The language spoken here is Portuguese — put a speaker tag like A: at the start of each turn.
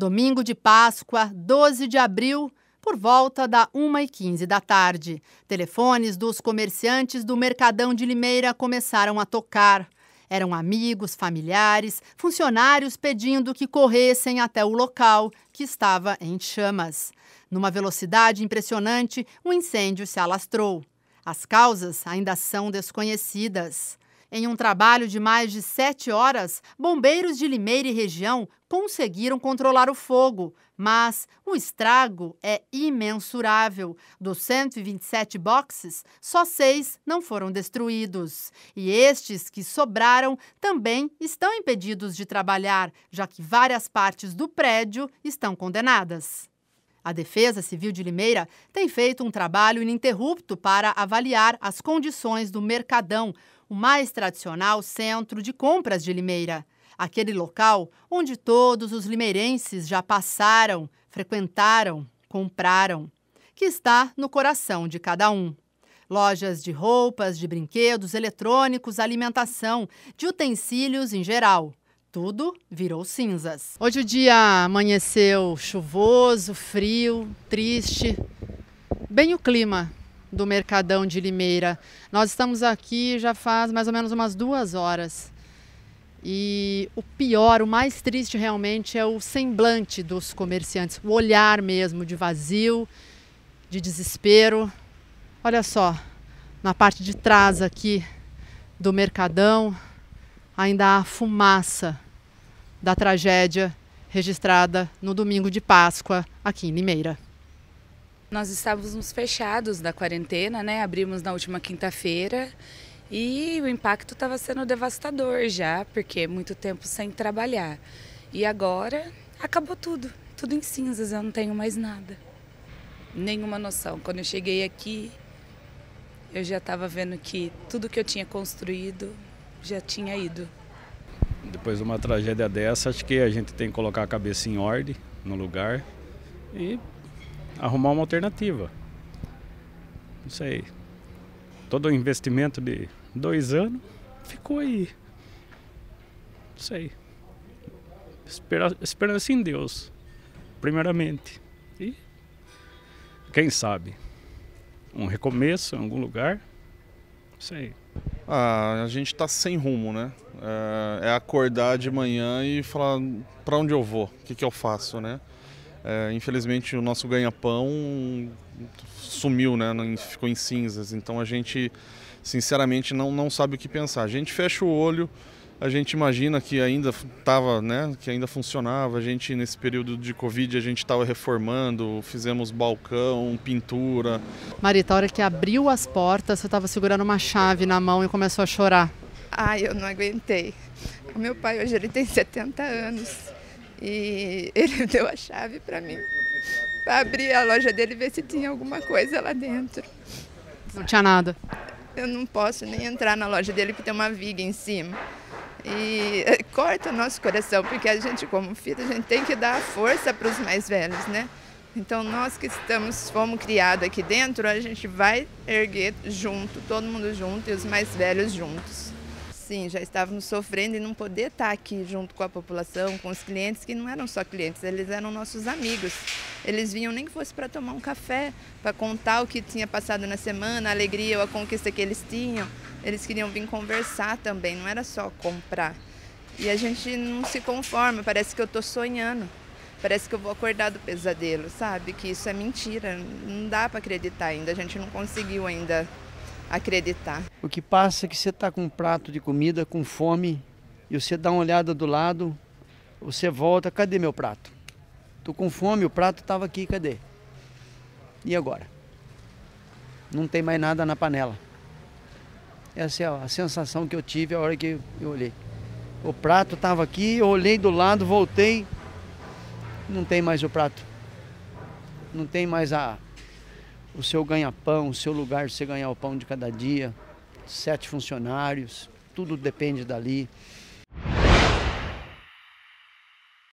A: Domingo de Páscoa, 12 de abril, por volta da 1h15 da tarde. Telefones dos comerciantes do Mercadão de Limeira começaram a tocar. Eram amigos, familiares, funcionários pedindo que corressem até o local, que estava em chamas. Numa velocidade impressionante, o um incêndio se alastrou. As causas ainda são desconhecidas. Em um trabalho de mais de sete horas, bombeiros de Limeira e região conseguiram controlar o fogo, mas o estrago é imensurável. Dos 127 boxes, só seis não foram destruídos. E estes que sobraram também estão impedidos de trabalhar, já que várias partes do prédio estão condenadas. A Defesa Civil de Limeira tem feito um trabalho ininterrupto para avaliar as condições do Mercadão, o mais tradicional centro de compras de Limeira. Aquele local onde todos os limeirenses já passaram, frequentaram, compraram, que está no coração de cada um. Lojas de roupas, de brinquedos, eletrônicos, alimentação, de utensílios em geral tudo virou cinzas. Hoje o dia amanheceu chuvoso, frio, triste, bem o clima do Mercadão de Limeira. Nós estamos aqui já faz mais ou menos umas duas horas. E o pior, o mais triste realmente é o semblante dos comerciantes, o olhar mesmo de vazio, de desespero. Olha só, na parte de trás aqui do Mercadão, ainda há fumaça da tragédia registrada no domingo de Páscoa aqui em Limeira.
B: Nós estávamos fechados da quarentena, né? Abrimos na última quinta-feira e o impacto estava sendo devastador já, porque é muito tempo sem trabalhar. E agora acabou tudo, tudo em cinzas, eu não tenho mais nada. Nenhuma noção. Quando eu cheguei aqui, eu já estava vendo que tudo que eu tinha construído já tinha ido.
A: Depois de uma tragédia dessa, acho que a gente tem que colocar a cabeça em ordem, no lugar, e arrumar uma alternativa. Não sei. Todo o investimento de dois anos ficou aí. Não sei. Espera, esperança em Deus,
C: primeiramente. E quem sabe? Um recomeço em algum lugar? Não sei. Ah, a gente está sem rumo, né? É, é acordar de manhã e falar para onde eu vou, o que, que eu faço, né? É, infelizmente o nosso ganha-pão sumiu, né? Ficou em cinzas. Então a gente, sinceramente, não, não sabe o que pensar. A gente fecha o olho, a gente imagina que ainda estava, né, que ainda funcionava. A gente nesse período de Covid a gente estava reformando, fizemos balcão, pintura. Marita,
A: tá a hora que abriu as portas, você estava segurando uma chave na mão e começou a chorar. Ai,
D: eu não aguentei. O meu pai hoje ele tem 70 anos e ele deu a chave para mim para abrir a loja dele e ver se tinha alguma coisa lá dentro.
A: Não tinha nada.
D: Eu não posso nem entrar na loja dele porque tem uma viga em cima. E corta o nosso coração, porque a gente, como filho, a gente tem que dar força para os mais velhos, né? Então nós que estamos, fomos criados aqui dentro, a gente vai erguer junto, todo mundo junto e os mais velhos juntos. Sim, já estávamos sofrendo e não poder estar tá aqui junto com a população, com os clientes, que não eram só clientes, eles eram nossos amigos. Eles vinham nem que fosse para tomar um café, para contar o que tinha passado na semana, a alegria ou a conquista que eles tinham. Eles queriam vir conversar também, não era só comprar. E a gente não se conforma, parece que eu estou sonhando. Parece que eu vou acordar do pesadelo, sabe? Que isso é mentira, não dá para acreditar ainda, a gente não conseguiu ainda acreditar.
C: O que passa é que você está com um prato de comida, com fome, e você dá uma olhada do lado, você volta, cadê meu prato? Estou com fome, o prato estava aqui, cadê? E agora? Não tem mais nada na panela. Essa é assim, a sensação que eu tive a hora que eu olhei. O prato estava aqui, eu olhei do lado, voltei, não tem mais o prato. Não tem mais a, o seu ganha-pão, o seu lugar de você ganhar o pão de cada dia, sete funcionários, tudo depende dali.